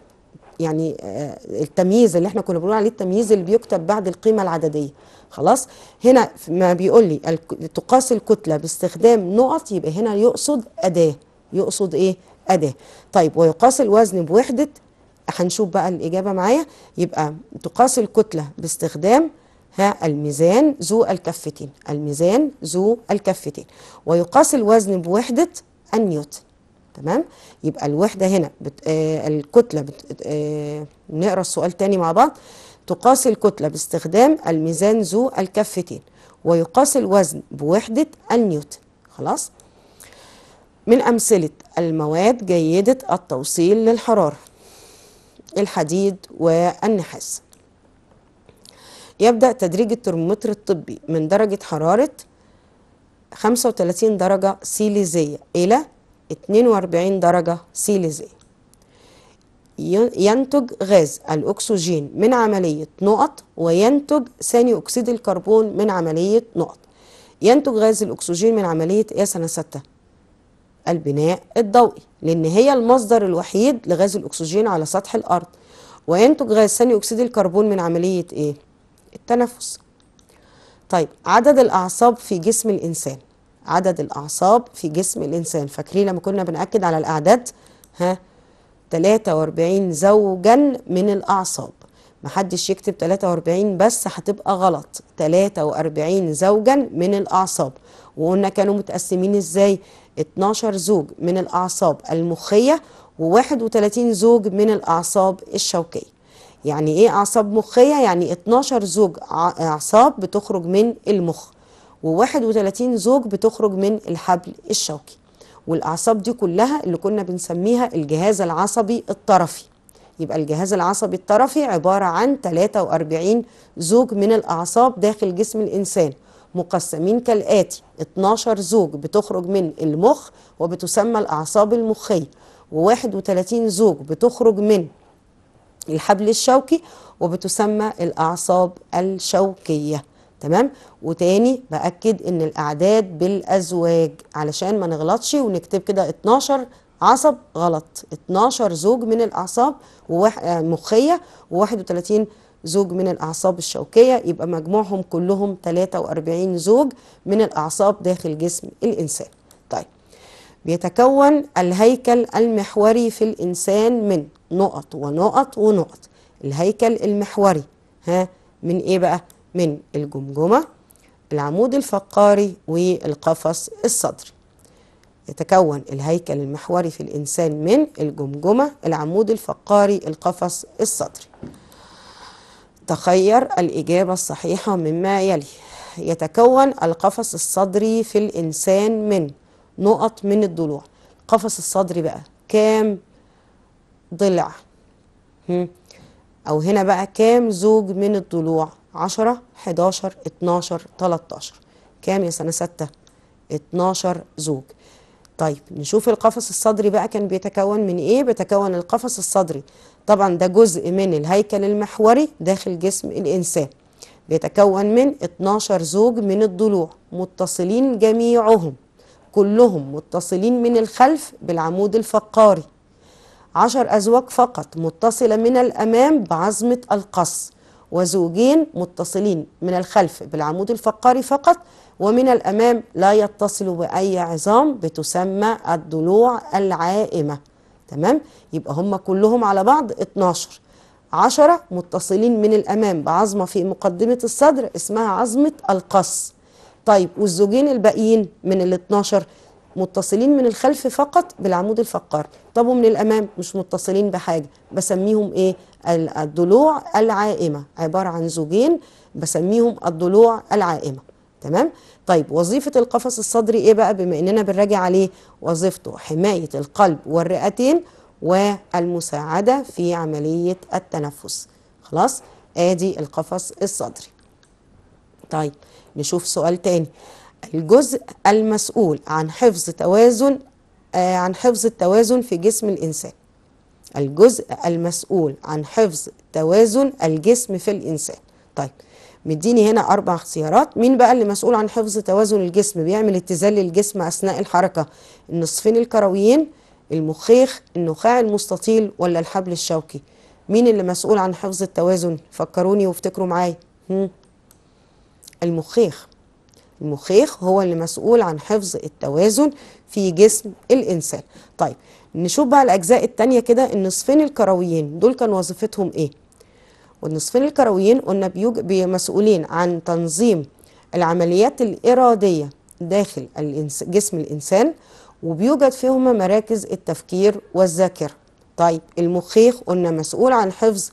يعني آه، التمييز اللي احنا كنا بنقول عليه التمييز اللي بيكتب بعد القيمة العددية خلاص هنا ما بيقول لي تقاس الكتلة باستخدام نقط يبقى هنا يقصد أداة يقصد ايه أداة طيب ويقاس الوزن بوحدة هنشوف بقى الإجابة معايا يبقى تقاس الكتلة باستخدام ها الميزان ذو الكفتين الميزان ذو الكفتين ويقاس الوزن بوحدة النيوتن تمام يبقى الوحدة هنا بت... آه الكتلة بت... آه نقرأ السؤال تاني مع بعض تقاس الكتلة باستخدام الميزان ذو الكفتين ويقاس الوزن بوحدة النيوتن خلاص من أمثلة المواد جيدة التوصيل للحرارة الحديد والنحاس يبدأ تدريج الترمومتر الطبي من درجة حرارة 35 درجة سيليزية إلى 42 درجة سيليزية ينتج غاز الأكسجين من عملية نقط وينتج ثاني أكسيد الكربون من عملية نقط ينتج غاز الأكسجين من عملية إيه سنة 6 البناء الضوئي لأن هي المصدر الوحيد لغاز الأكسجين على سطح الأرض وينتج غاز ثاني أكسيد الكربون من عملية إيه؟ التنفس طيب عدد الأعصاب في جسم الإنسان عدد الأعصاب في جسم الإنسان فاكرين لما كنا بنأكد على الأعداد ها 43 زوجا من الأعصاب محدش يكتب 43 بس هتبقى غلط 43 زوجا من الأعصاب وقلنا كانوا متقسمين ازاي 12 زوج من الأعصاب المخية و31 زوج من الأعصاب الشوكية يعني ايه أعصاب مخية؟ يعني 12 زوج أعصاب بتخرج من المخ و31 زوج بتخرج من الحبل الشوكي والأعصاب دي كلها اللي كنا بنسميها الجهاز العصبي الطرفي يبقى الجهاز العصبي الطرفي عبارة عن 43 زوج من الأعصاب داخل جسم الإنسان مقسمين كالآتي 12 زوج بتخرج من المخ وبتسمى الأعصاب المخية و31 زوج بتخرج من الحبل الشوكي وبتسمى الأعصاب الشوكية تمام وتاني بأكد ان الأعداد بالأزواج علشان ما نغلطش ونكتب كده 12 عصب غلط 12 زوج من الأعصاب المخيه آه، مخية و31 زوج من الأعصاب الشوكية يبقى مجموعهم كلهم 43 زوج من الأعصاب داخل جسم الإنسان طيب بيتكون الهيكل المحوري في الإنسان من نقط ونقط ونقط الهيكل المحوري ها من إيه بقى؟ من الجمجمة العمود الفقاري والقفص الصدري يتكون الهيكل المحوري في الإنسان من الجمجمة العمود الفقاري القفص الصدري تخير الإجابة الصحيحة مما يلي يتكون القفص الصدري في الإنسان من نقط من الضلوع قفص الصدري بقى كام ضلع أو هنا بقى كام زوج من الضلوع 10 11 12 13 كام يا سنة ستة 12 زوج طيب نشوف القفص الصدري بقى كان بيتكون من ايه بيتكون القفص الصدري طبعا ده جزء من الهيكل المحوري داخل جسم الانسان بيتكون من 12 زوج من الضلوع متصلين جميعهم كلهم متصلين من الخلف بالعمود الفقاري 10 أزواج فقط متصلة من الأمام بعظمة القص وزوجين متصلين من الخلف بالعمود الفقري فقط ومن الأمام لا يتصل بأي عظام بتسمى الضلوع العائمة تمام يبقى هم كلهم على بعض 12 10 متصلين من الأمام بعظمة في مقدمة الصدر اسمها عظمة القص طيب والزوجين الباقيين من ال 12 متصلين من الخلف فقط بالعمود الفقري طب ومن الامام مش متصلين بحاجه بسميهم ايه الضلوع العائمه عباره عن زوجين بسميهم الضلوع العائمه تمام طيب وظيفه القفص الصدري ايه بقى بما اننا بنراجع عليه وظيفته حمايه القلب والرئتين والمساعده في عمليه التنفس خلاص ادي القفص الصدري طيب نشوف سؤال تاني الجزء المسؤول عن حفظ توازن آه، عن حفظ التوازن في جسم الإنسان الجزء المسؤول عن حفظ توازن الجسم في الإنسان طيب مديني هنا أربع اختيارات مين بقى اللي مسؤول عن حفظ توازن الجسم بيعمل اتزان للجسم أثناء الحركة النصفين الكرويين المخيخ النخاع المستطيل ولا الحبل الشوكي مين اللي مسؤول عن حفظ التوازن فكروني وافتكروا معايا المخيخ المخيخ هو اللي مسؤول عن حفظ التوازن في جسم الإنسان طيب نشوف بقى الأجزاء التانية كده النصفين الكرويين دول كان وظيفتهم إيه والنصفين الكرويين قلنا مسؤولين عن تنظيم العمليات الإرادية داخل جسم الإنسان وبيوجد فيهما مراكز التفكير والذاكرة طيب المخيخ قلنا مسؤول عن حفظ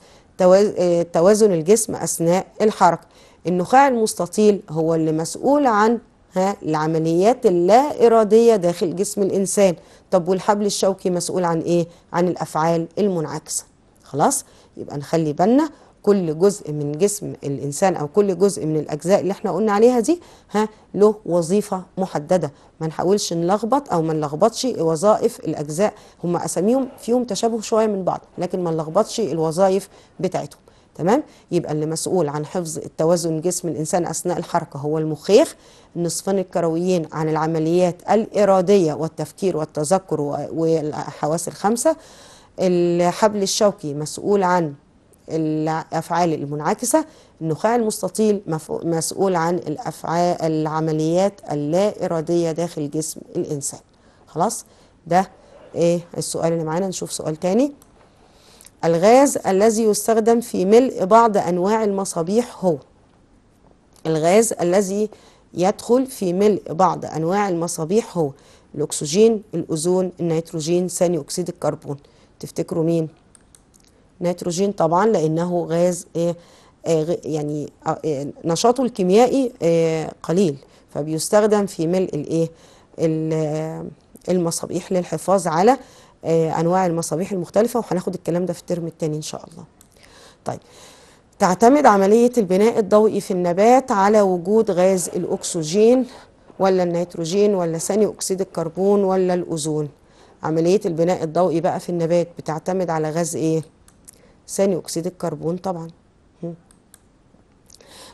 توازن آه، الجسم أثناء الحركة النخاع المستطيل هو اللي مسؤول عن ها العمليات اللا إرادية داخل جسم الإنسان طب والحبل الشوكي مسؤول عن إيه؟ عن الأفعال المنعكسة خلاص يبقى نخلي بالنا كل جزء من جسم الإنسان أو كل جزء من الأجزاء اللي احنا قلنا عليها دي ها له وظيفة محددة ما نحاولش نلخبط أو ما نلخبطش وظائف الأجزاء هم أساميهم فيهم تشابه شوية من بعض لكن ما نلخبطش الوظائف بتاعتهم تمام يبقى اللي مسؤول عن حفظ التوازن جسم الانسان اثناء الحركه هو المخيخ النصفان الكرويين عن العمليات الاراديه والتفكير والتذكر والحواس الخمسه الحبل الشوكي مسؤول عن الافعال المنعكسه النخاع المستطيل مسؤول عن الافعال العمليات اللا اراديه داخل جسم الانسان خلاص ده ايه السؤال اللي معانا نشوف سؤال تاني الغاز الذي يستخدم في ملء بعض أنواع المصابيح هو الغاز الذي يدخل في ملء بعض أنواع المصابيح هو الأكسجين الأوزون النيتروجين ثاني أكسيد الكربون تفتكروا مين؟ نيتروجين طبعا لأنه غاز إيه يعني آه، آه، نشاطه الكيميائي قليل فبيستخدم في ملء المصابيح للحفاظ على آه، انواع المصابيح المختلفه وهناخد الكلام ده في الترم الثاني ان شاء الله طيب تعتمد عمليه البناء الضوئي في النبات على وجود غاز الاكسجين ولا النيتروجين ولا ثاني اكسيد الكربون ولا الاوزون عمليه البناء الضوئي بقى في النبات بتعتمد على غاز ايه ثاني اكسيد الكربون طبعا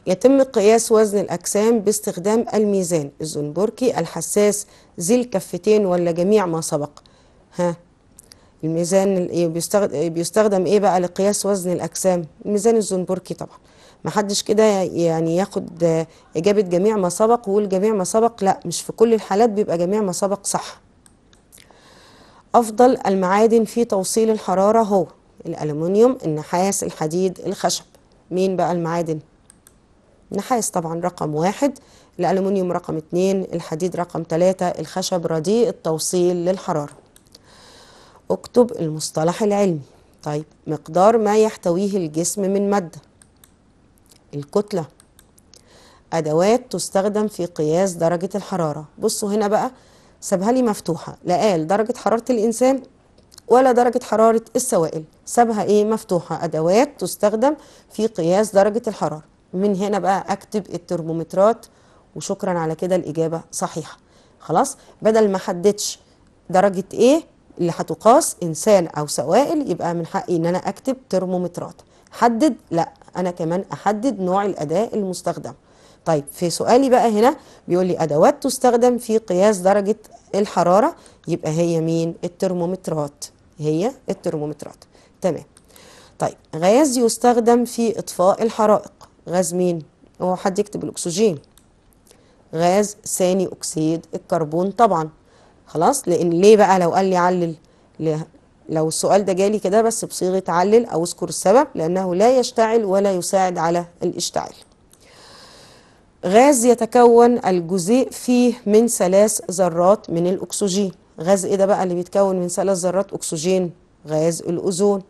يتم قياس وزن الأجسام باستخدام الميزان الزنبركي الحساس ذي الكفتين ولا جميع ما سبق ها الميزان إيه، إيه، بيستخدم ايه بقى لقياس وزن الاجسام الميزان الزنبركي طبعا محدش كده يعني ياخد اجابه جميع ما سبق ويقول جميع ما سبق لا مش في كل الحالات بيبقى جميع ما سبق صح افضل المعادن في توصيل الحراره هو الالومنيوم النحاس الحديد الخشب مين بقى المعادن النحاس طبعا رقم واحد الالومنيوم رقم اتنين الحديد رقم تلاتة الخشب رديء التوصيل للحرارة اكتب المصطلح العلمي طيب مقدار ما يحتويه الجسم من مادة الكتلة أدوات تستخدم في قياس درجة الحرارة بصوا هنا بقى سابها لي مفتوحة لا قال درجة حرارة الإنسان ولا درجة حرارة السوائل سابها إيه مفتوحة أدوات تستخدم في قياس درجة الحرارة من هنا بقى أكتب الترمومترات وشكرا على كده الإجابة صحيحة خلاص بدل ما حددش درجة إيه اللي هتقاس انسان او سوائل يبقى من حقي ان انا اكتب ترمومترات حدد لا انا كمان احدد نوع الاداه المستخدم طيب في سؤالي بقى هنا بيقول لي ادوات تستخدم في قياس درجه الحراره يبقى هي مين الترمومترات هي الترمومترات تمام طيب غاز يستخدم في اطفاء الحرائق غاز مين هو حد يكتب الاكسجين غاز ثاني اكسيد الكربون طبعا خلاص لان ليه بقى لو قال لي علل لو السؤال ده جالي كده بس بصيغه علل او اذكر السبب لانه لا يشتعل ولا يساعد على الاشتعال غاز يتكون الجزيء فيه من ثلاث ذرات من الاكسجين غاز ايه ده بقى اللي بيتكون من ثلاث ذرات اكسجين غاز الاوزون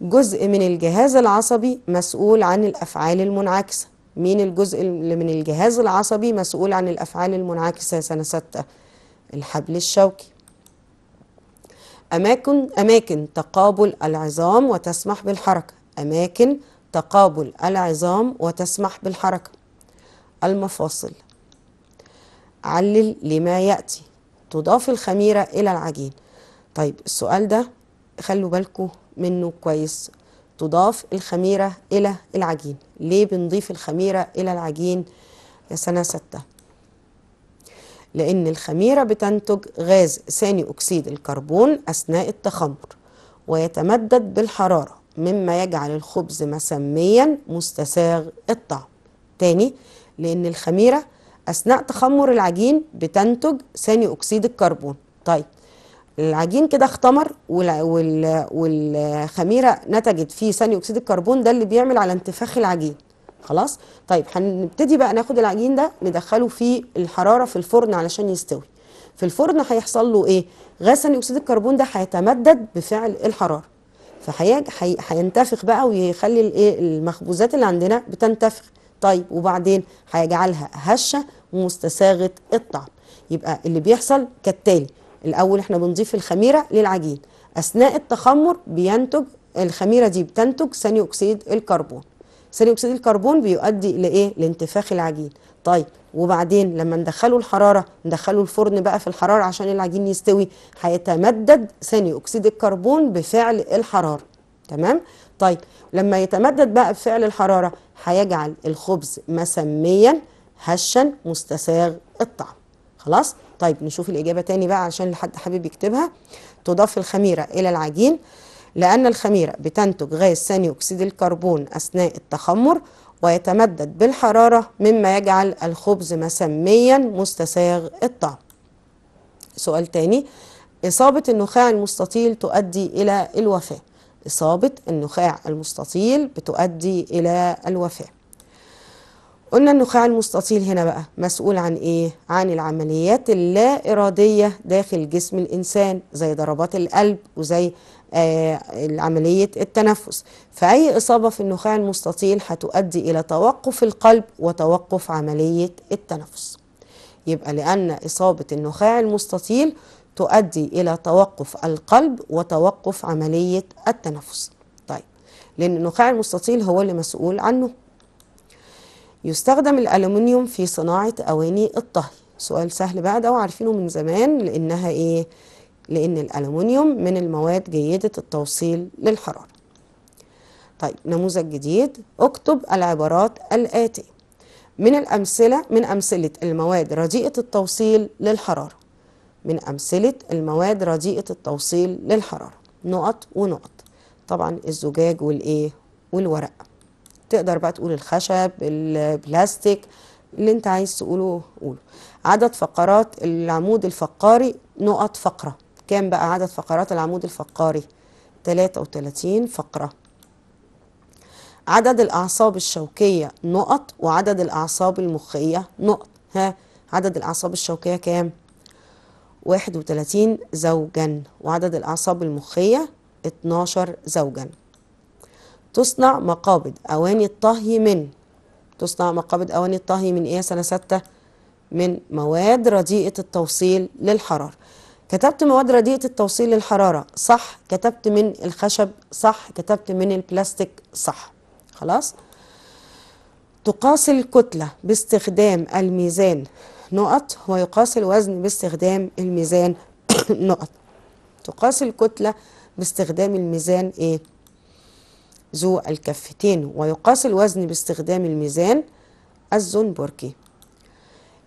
جزء من الجهاز العصبي مسؤول عن الافعال المنعكسه مين الجزء اللي من الجهاز العصبي مسؤول عن الافعال المنعكسه سنه سته الحبل الشوكي أماكن أماكن تقابل العظام وتسمح بالحركة أماكن تقابل العظام وتسمح بالحركة المفاصل علل لما يأتي تضاف الخميرة إلى العجين طيب السؤال ده خلوا بالكم منه كويس تضاف الخميرة إلى العجين ليه بنضيف الخميرة إلى العجين يا سنة ستة لأن الخميرة بتنتج غاز ثاني أكسيد الكربون أثناء التخمر ويتمدد بالحرارة مما يجعل الخبز مسميا مستساغ الطعم تاني لأن الخميرة أثناء تخمر العجين بتنتج ثاني أكسيد الكربون طيب العجين كده اختمر والخميرة نتجت فيه ثاني أكسيد الكربون ده اللي بيعمل على انتفاخ العجين خلاص طيب هنبتدي بقى ناخد العجين ده ندخله في الحراره في الفرن علشان يستوي في الفرن هيحصل له ايه غاز ثاني اكسيد الكربون ده هيتمدد بفعل الحراره فهينتفخ بقى ويخلي الايه المخبوزات اللي عندنا بتنتفخ طيب وبعدين هيجعلها هشه ومستساغه الطعم يبقى اللي بيحصل كالتالي الاول احنا بنضيف الخميره للعجين اثناء التخمر بينتج الخميره دي بتنتج ثاني اكسيد الكربون ثاني اكسيد الكربون بيؤدي الى ايه لانتفاخ العجين طيب وبعدين لما ندخله الحرارة ندخله الفرن بقى في الحرارة عشان العجين يستوي هيتمدد ثاني أكسيد الكربون بفعل الحرارة تمام طيب لما يتمدد بقى بفعل الحرارة هيجعل الخبز مسميا هشا مستساغ الطعم خلاص طيب نشوف الإجابة تاني بقى عشان لحد حابب يكتبها تضاف الخميرة إلى العجين لأن الخميرة بتنتج غاز ثاني أكسيد الكربون أثناء التخمر ويتمدد بالحرارة مما يجعل الخبز مسميا مستساغ الطعم سؤال تاني إصابة النخاع المستطيل تؤدي إلى الوفاة إصابة النخاع المستطيل بتؤدي إلى الوفاة قلنا النخاع المستطيل هنا بقى مسؤول عن ايه عن العمليات اللا اراديه داخل جسم الانسان زي ضربات القلب وزي آه عمليه التنفس فاي اصابه في النخاع المستطيل هتؤدي الى توقف القلب وتوقف عمليه التنفس يبقى لان اصابه النخاع المستطيل تؤدي الى توقف القلب وتوقف عمليه التنفس طيب لان النخاع المستطيل هو اللي مسؤول عنه يستخدم الألومنيوم في صناعة أواني الطهي سؤال سهل بقى ده وعارفينه من زمان لأنها إيه؟ لأن الألومنيوم من المواد جيدة التوصيل للحرارة طيب نموذج جديد اكتب العبارات الآتية من الأمثلة من أمثلة المواد رديئة التوصيل للحرارة من أمثلة المواد رديئة التوصيل للحرارة نقط ونقط طبعا الزجاج والإيه والورق تقدر بقى تقول الخشب البلاستيك اللي انت عايز تقوله قوله عدد فقرات العمود الفقاري نقط فقرة كام بقى عدد فقرات العمود الفقاري 33 فقرة عدد الأعصاب الشوكية نقط وعدد الأعصاب المخية نقط ها عدد الأعصاب الشوكية كام 31 زوجا وعدد الأعصاب المخية 12 زوجا تصنع مقابض أواني الطهي من تصنع مقابض أواني الطهي من إيه سنة ستة من مواد رديئة التوصيل للحرارة كتبت مواد رديئة التوصيل للحرارة صح كتبت من الخشب صح كتبت من البلاستيك صح خلاص تقاس الكتلة باستخدام الميزان نقط ويقاس الوزن باستخدام الميزان نقط تقاس الكتلة باستخدام الميزان ايه ذو الكفتين ويقاس الوزن باستخدام الميزان الزنبركي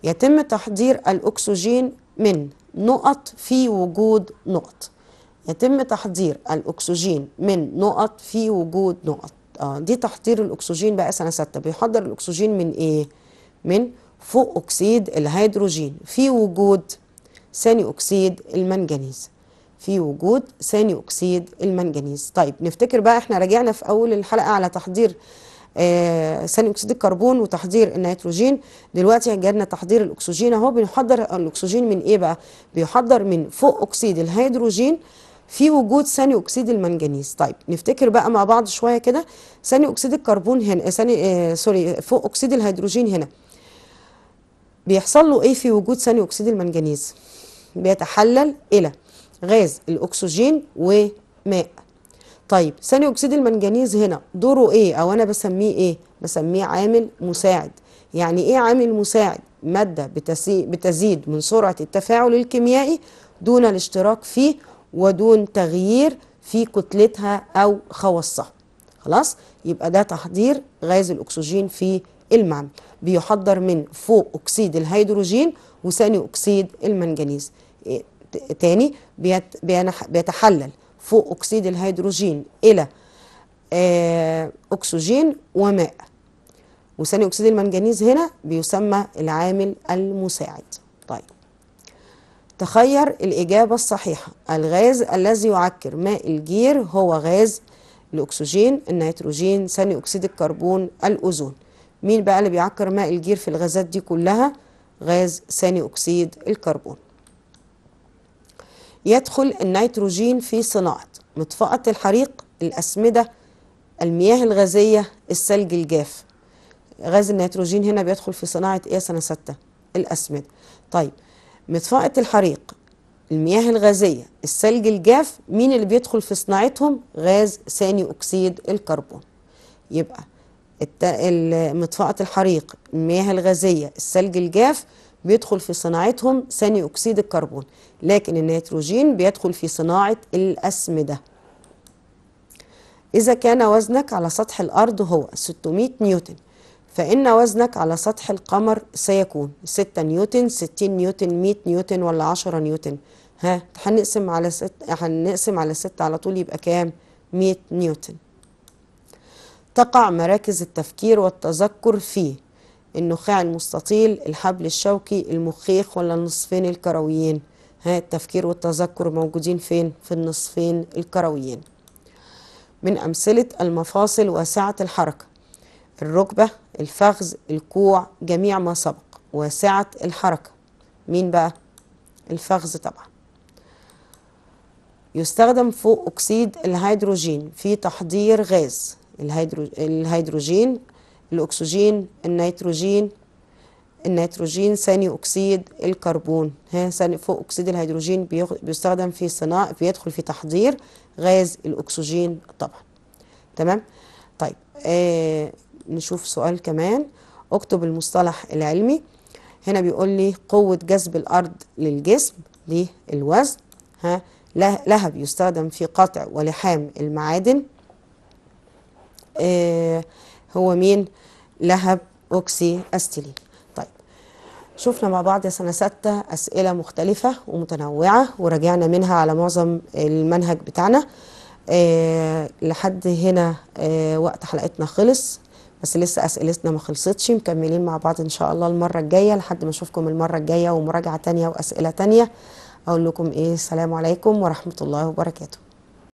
يتم تحضير الأكسجين من نقط في وجود نقط يتم تحضير الأكسجين من نقط في وجود نقط آه دي تحضير الأكسجين بقى سنة ستة بيحضر الأكسجين من إيه؟ من فوق أكسيد الهيدروجين في وجود ثاني أكسيد المنجنيز في وجود ثاني أكسيد المنجنيز طيب نفتكر بقى احنا راجعنا في أول الحلقة على تحضير آه ثاني اكسيد الكربون وتحضير النيتروجين دلوقتي جالنا تحضير الاكسجين اهو بنحضر الاكسجين من ايه بقى بيحضر من فوق اكسيد الهيدروجين في وجود ثاني اكسيد المنجنيز طيب نفتكر بقى مع بعض شويه كده ثاني اكسيد الكربون هنا آه، ثاني آه سوري فوق اكسيد الهيدروجين هنا بيحصل له ايه في وجود ثاني اكسيد المنجنيز بيتحلل الى غاز الأكسجين وماء طيب ثاني أكسيد المنجنيز هنا دوره إيه أو أنا بسميه إيه بسميه عامل مساعد يعني إيه عامل مساعد مادة بتزيد من سرعة التفاعل الكيميائي دون الاشتراك فيه ودون تغيير في كتلتها أو خواصها خلاص يبقى ده تحضير غاز الأكسجين في المعمل بيحضر من فوق أكسيد الهيدروجين وثاني أكسيد المنجنيز تاني بيتحلل فوق أكسيد الهيدروجين إلى آه، أكسجين وماء وثاني أكسيد المنجنيز هنا بيسمى العامل المساعد طيب تخير الإجابة الصحيحة الغاز الذي يعكر ماء الجير هو غاز الأكسجين النيتروجين ثاني أكسيد الكربون الأوزون مين بقى اللي بيعكر ماء الجير في الغازات دي كلها غاز ثاني أكسيد الكربون يدخل النيتروجين في صناعة مطفأة الحريق الأسمدة المياه الغازية الثلج الجاف غاز النيتروجين هنا بيدخل في صناعة إيه سنة ستة الأسمدة طيب مطفأة الحريق المياه الغازية الثلج الجاف مين اللي بيدخل في صناعتهم غاز ثاني أكسيد الكربون يبقى مطفأة الحريق المياه الغازية الثلج الجاف بيدخل في صناعتهم ثاني أكسيد الكربون لكن النيتروجين بيدخل في صناعة الأسمدة إذا كان وزنك على سطح الأرض هو 600 نيوتن فإن وزنك على سطح القمر سيكون 6 نيوتن 60 نيوتن 100 نيوتن ولا 10 نيوتن ها هنقسم على 6 هنقسم على 6 على طول يبقى كام 100 نيوتن تقع مراكز التفكير والتذكر في النخاع المستطيل الحبل الشوكي المخيخ ولا النصفين الكرويين ها التفكير والتذكر موجودين فين في النصفين الكرويين من أمثلة المفاصل واسعة الحركة الركبة الفخذ الكوع جميع ما سبق واسعة الحركة مين بقى الفخذ طبعا يستخدم فوق أكسيد الهيدروجين في تحضير غاز الهيدرو... الهيدروجين الأكسجين النيتروجين النيتروجين ثاني اكسيد الكربون ها ثاني فوق اكسيد الهيدروجين بيستخدم في صناعه بيدخل في تحضير غاز الاكسجين طبعا تمام طيب آه نشوف سؤال كمان اكتب المصطلح العلمي هنا بيقول لي قوه جذب الارض للجسم للوزن ها لهب يستخدم في قطع ولحام المعادن آه هو مين لهب اوكسي استيلين شفنا مع بعض يا سنة ستة أسئلة مختلفة ومتنوعة ورجعنا منها على معظم المنهج بتاعنا إيه لحد هنا إيه وقت حلقتنا خلص بس لسه أسئلتنا ما خلصتش مكملين مع بعض إن شاء الله المرة الجاية لحد ما أشوفكم المرة الجاية ومراجعة تانية وأسئلة تانية أقول لكم إيه السلام عليكم ورحمة الله وبركاته